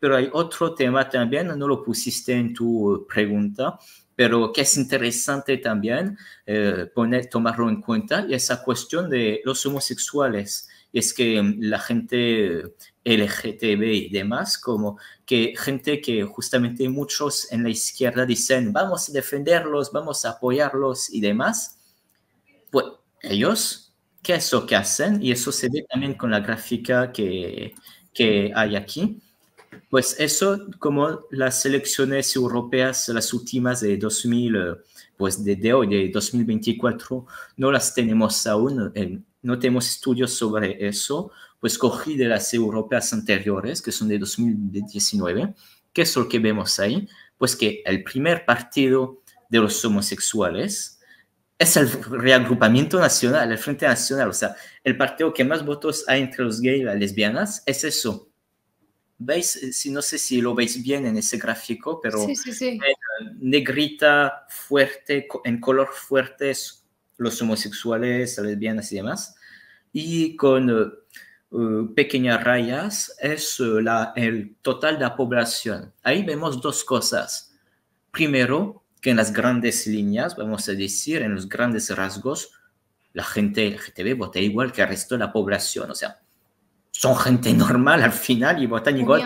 Pero hay otro tema también, no lo pusiste en tu eh, pregunta, pero que es interesante también eh, poner, tomarlo en cuenta, y esa cuestión de los homosexuales. es que mm, la gente eh, LGTB y demás, como que gente que justamente muchos en la izquierda dicen, vamos a defenderlos, vamos a apoyarlos y demás, pues ellos, ¿qué es lo que hacen? Y eso se ve también con la gráfica que hay aquí pues eso, como las elecciones europeas, las últimas de 2000, eh, pues de, hoy, de 2024, no las tenemos aún, no tenemos estudios sobre eso, pues cogí de las europeas anteriores, que son de 2019, que es lo que vemos ahí? Pues que el primer partido de los homosexuales es el reagrupamiento nacional, el Frente Nacional, o sea, el partido que más votos hay entre los gays y las lesbianas es eso, ¿Veis? Eh, no sé si lo veis bien en ese gráfico, pero sí, eh, negrita fuerte, en color fuerte, los homosexuales, lesbianas y demás. Y con eh, pequeñas rayas es la, el total de la población. Ahí vemos dos cosas. Primero, que en las grandes líneas, vamos a decir, en los grandes rasgos, la gente LGTB vota igual que el resto de la población. O sea, son gente normal al final y votan igual.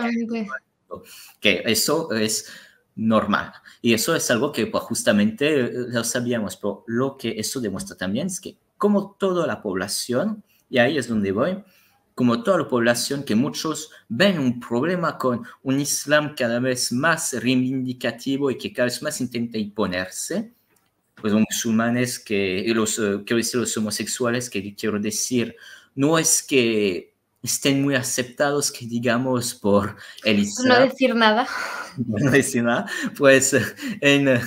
Que, eso es normal. Y eso es algo que pues, justamente eh, lo sabíamos, pero lo que eso demuestra también es que como toda la población, y ahí es donde voy, como toda la población que muchos ven un problema con un Islam cada vez más reivindicativo y que cada vez más intenta imponerse, pues los musulmanes eh, que, los, que decir, los homosexuales que quiero decir, no es que estén muy aceptados, que digamos, por Por No decir nada. No decir nada. Pues en,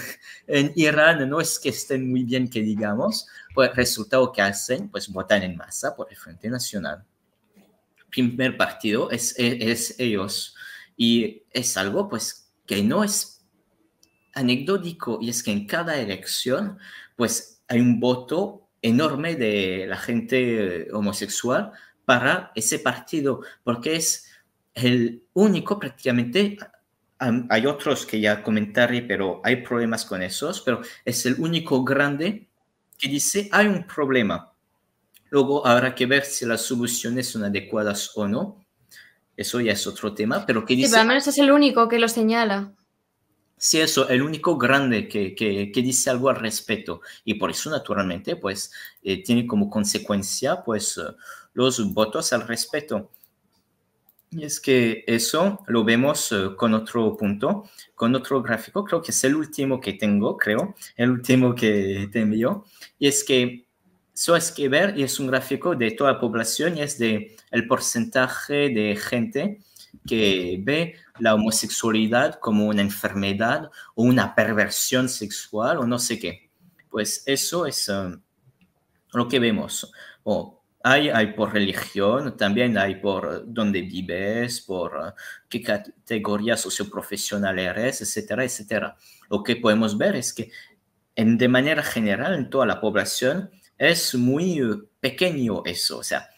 en Irán no es que estén muy bien, que digamos. Pues resultado que hacen, pues votan en masa por el Frente Nacional. Primer partido es, e, es ellos. Y es algo, pues, que no es anecdótico. Y es que en cada elección, pues, hay un voto enorme de la gente homosexual para ese partido, porque es el único prácticamente, hay otros que ya comentaré, pero hay problemas con esos, pero es el único grande que dice hay un problema. Luego habrá que ver si las soluciones son adecuadas o no. Eso ya es otro tema, pero que dice... Sí, al menos es el único que lo señala. Sí, eso, el único grande que, dice algo al respecto. Y por eso, naturalmente, pues, eh, tiene como consecuencia, pues, eh, los votos al respeto. Y es que eso lo vemos eh, con otro punto, con otro gráfico, creo que es el último que tengo, creo, el último que te envío. Y es que eso es que ver, y es un gráfico de toda la población, y es de el porcentaje de gente que ve la homosexualidad como una enfermedad o una perversión sexual o no sé qué. Pues eso es eh, lo que vemos. O hay, por religión, también hay por dónde vives, por eh, qué categoría socioprofesional eres, etcétera, etcétera. Lo que podemos ver es que en, de manera general en toda la población es muy eh, pequeño eso, o sea,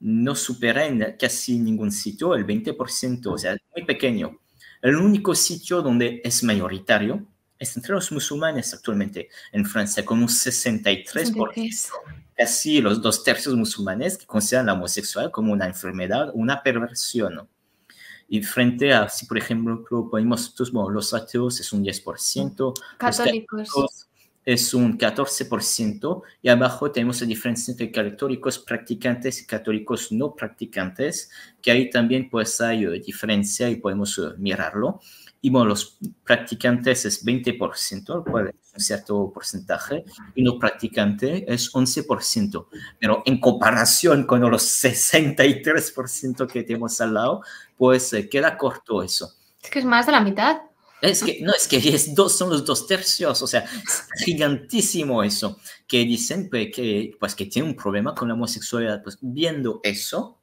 no supera en casi ningún sitio el 20%, o sea, muy pequeño. El único sitio donde es mayoritario es entre los musulmanes actualmente en Francia, con un 63%. Así, los dos tercios musulmanes que consideran la homosexual como una enfermedad, una perversión. Y frente a, si por ejemplo los ateos es un 10%, católicos. católicos es un 14%, y abajo tenemos la diferencia entre católicos practicantes y católicos no practicantes, que ahí también pues hay eh, diferencia y podemos eh, mirarlo y bueno, los practicantes es 20%, es un cierto porcentaje, y no practicante es 11%, pero en comparación con los 63% que tenemos al lado, pues eh, queda corto eso. Es que es más de la mitad. Es que, no, es que es dos, son los dos tercios, o sea, es gigantísimo eso, que dicen que, pues, que tiene un problema con la homosexualidad. Pues viendo eso,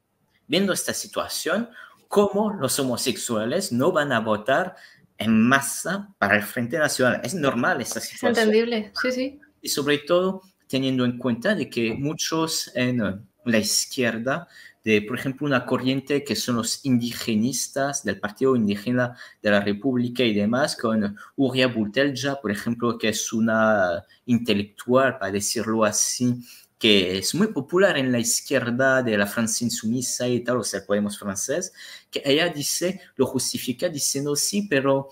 viendo esta situación, cómo los homosexuales no van a votar en masa para el Frente Nacional. Es normal esa situación. Es entendible, sí, sí. Y sobre todo teniendo en cuenta de que muchos en la izquierda, de por ejemplo una corriente que son los indigenistas del Partido Indígena de la República y demás, con Uria Butelja, por ejemplo, que es una intelectual, para decirlo así, que es muy popular en la izquierda de la Francia insumisa y tal, o sea, Podemos francés, que ella dice, lo justifica diciendo sí, pero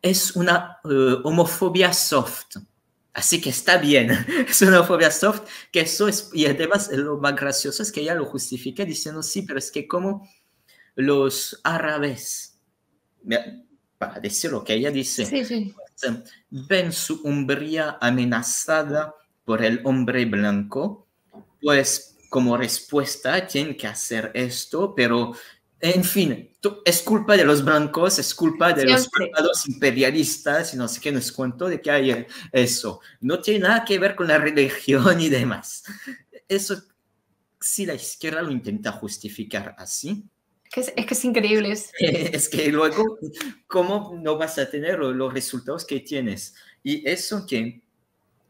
es una eh, homofobia soft. Así que está bien, es una homofobia soft, que eso es, y además eh, lo más gracioso es que ella lo justifica diciendo sí, pero es que como los árabes, para decir lo que ella dice, pues, ven su Umbría amenazada por el hombre blanco, pues como respuesta tienen que hacer esto, pero en fin, es culpa de los blancos, es culpa de los imperialistas y no sé qué, nos cuento de que hay eso. No tiene nada que ver con la religión y demás. Eso, si la izquierda lo intenta justificar así. Es, que es increíble. Es, es que luego, ¿cómo no vas a tener los resultados que tienes? Y eso que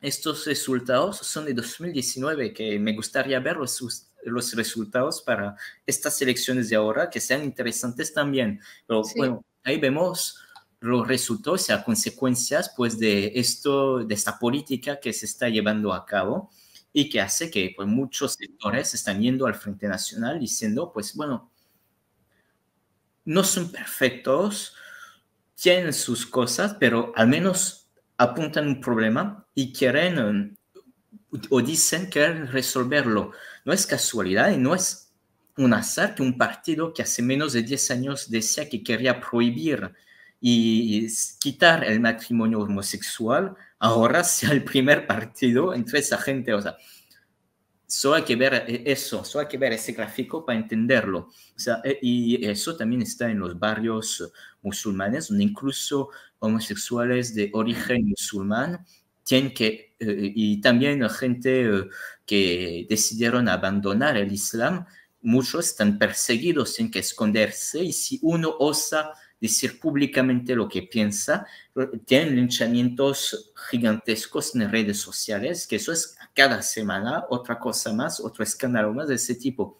estos resultados son de 2019, que me gustaría ver los, los resultados para estas elecciones de ahora, que sean interesantes también. Pero bueno, ahí vemos los resultados, y las consecuencias pues de esto, de esta política que se está llevando a cabo y que hace que pues, muchos sectores están yendo al Frente Nacional diciendo, pues bueno, no son perfectos, tienen sus cosas, pero al menos apuntan un problema y quieren um, o dicen que resolverlo. No es casualidad y no es un azar que un partido que hace menos de 10 años decía que quería prohibir y quitar el matrimonio homosexual, ahora sea el primer partido entre esa gente. O sea, Solo hay que ver eh, eso, solo hay que ver ese gráfico para entenderlo. Eh, y eso también está en los barrios musulmanes, incluso homosexuales de origen musulmán tienen que, eh, y también gente que decidieron abandonar el Islam, muchos están perseguidos, tienen que esconderse, y si uno osa decir públicamente lo que piensa, tienen linchamientos gigantescos en redes sociales, que eso es cada semana otra cosa más, otro escándalo más de ese tipo.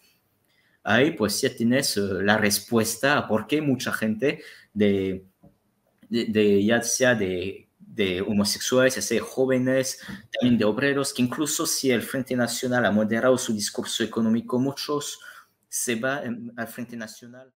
Ahí pues ya tienes eh, la respuesta a por qué mucha gente de, de, ya sea de, de homosexuales, de jóvenes, también de obreros, que incluso si el Frente Nacional ha moderado su discurso económico, muchos se van em, al Frente Nacional.